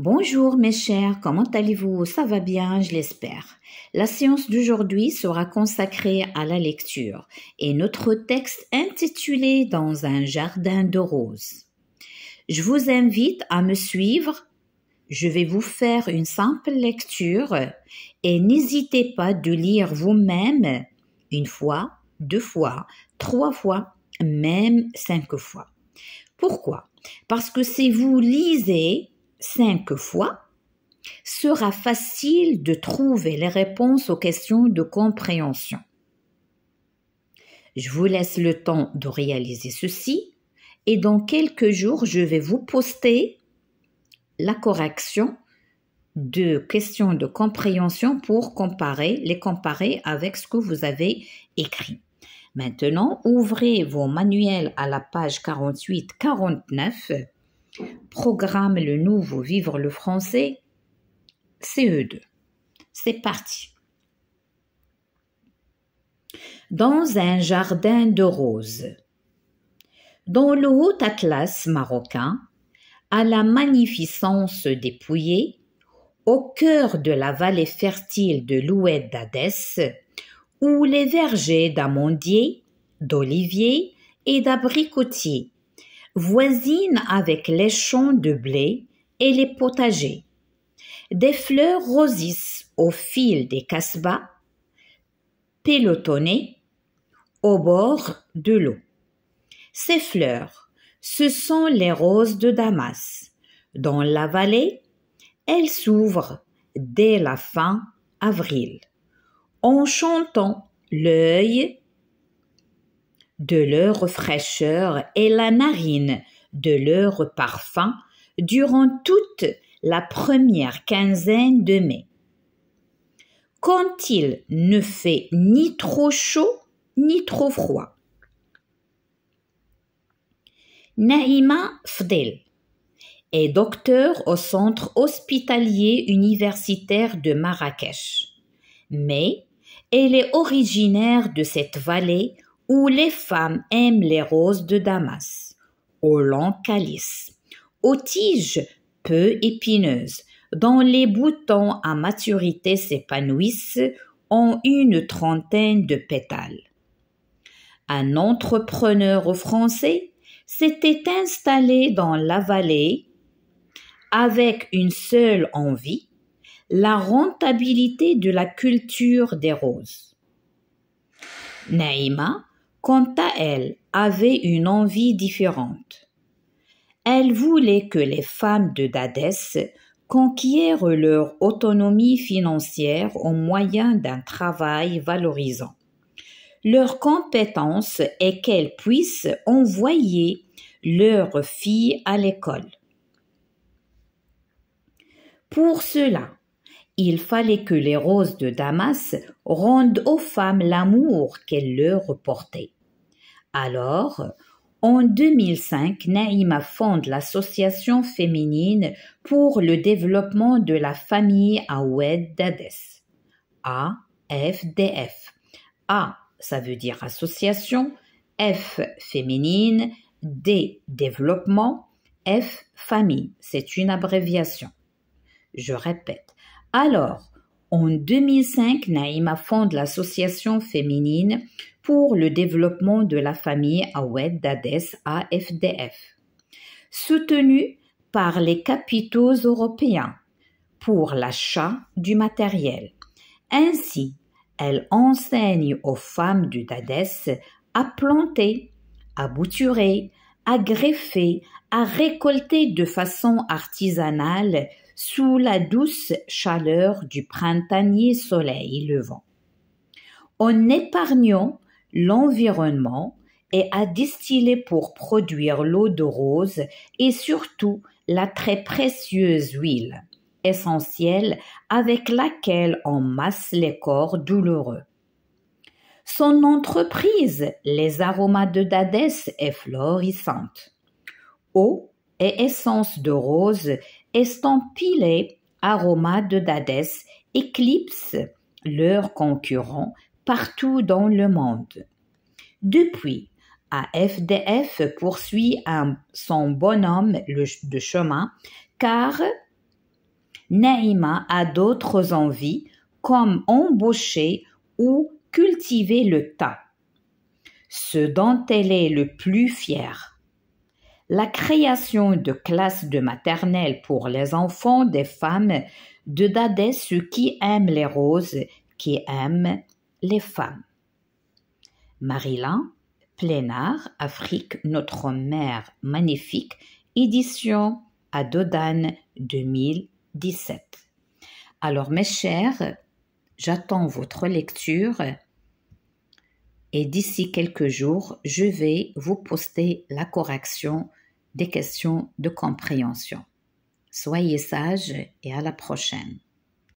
Bonjour mes chers, comment allez-vous Ça va bien, je l'espère. La séance d'aujourd'hui sera consacrée à la lecture et notre texte intitulé Dans un jardin de roses. Je vous invite à me suivre. Je vais vous faire une simple lecture et n'hésitez pas de lire vous-même une fois, deux fois, trois fois, même cinq fois. Pourquoi Parce que si vous lisez cinq fois, sera facile de trouver les réponses aux questions de compréhension. Je vous laisse le temps de réaliser ceci et dans quelques jours, je vais vous poster la correction de questions de compréhension pour comparer, les comparer avec ce que vous avez écrit. Maintenant, ouvrez vos manuels à la page 48-49 programme le nouveau Vivre le français CE2. C'est parti. Dans un jardin de roses. Dans le haut atlas marocain, à la magnificence dépouillée, au cœur de la vallée fertile de l'Oued d'Adès, où les vergers d'amandiers, d'oliviers et d'abricotiers voisine avec les champs de blé et les potagers. Des fleurs rosissent au fil des casse-bas, pelotonnées au bord de l'eau. Ces fleurs, ce sont les roses de Damas. Dans la vallée, elles s'ouvrent dès la fin avril, en chantant l'œil de leur fraîcheur et la narine de leur parfum durant toute la première quinzaine de mai. Quand il ne fait ni trop chaud ni trop froid. Naïma Fdel est docteur au centre hospitalier universitaire de Marrakech, mais elle est originaire de cette vallée où les femmes aiment les roses de Damas, au long calice, aux tiges peu épineuses, dont les boutons à maturité s'épanouissent en une trentaine de pétales. Un entrepreneur français s'était installé dans la vallée avec une seule envie, la rentabilité de la culture des roses. Naïma quant à elle, avait une envie différente. Elle voulait que les femmes de Dadès conquièrent leur autonomie financière au moyen d'un travail valorisant. Leur compétence est qu'elles puissent envoyer leurs filles à l'école. Pour cela, il fallait que les roses de Damas rendent aux femmes l'amour qu'elles leur portaient. Alors, en 2005, Naïma fonde l'association féminine pour le développement de la famille Aoued Dades. A, F, D, F. A, ça veut dire association. F, féminine. D, développement. F, famille. C'est une abréviation. Je répète. Alors, en 2005, Naïma fonde l'association féminine pour le développement de la famille Awed d'Ades AFDF, soutenue par les capitaux européens pour l'achat du matériel. Ainsi, elle enseigne aux femmes du Dades à planter, à bouturer, à greffer, à récolter de façon artisanale sous la douce chaleur du printanier soleil levant. En épargnant l'environnement et à distiller pour produire l'eau de rose et surtout la très précieuse huile essentielle avec laquelle on masse les corps douloureux. Son entreprise, les aromas de Dadès, est florissante. Eau et essence de rose estampillés Aroma de Dadès éclipsent leurs concurrents partout dans le monde. Depuis, AFDF poursuit son bonhomme le, de chemin car Naïma a d'autres envies comme embaucher ou cultiver le tas. ce dont elle est le plus fière la création de classes de maternelle pour les enfants des femmes de Dadais ceux qui aiment les roses, qui aiment les femmes. Marilyn, Plénard, Afrique, notre mère magnifique, édition à Dodane 2017. Alors mes chers, j'attends votre lecture et d'ici quelques jours, je vais vous poster la correction des questions de compréhension. Soyez sages et à la prochaine.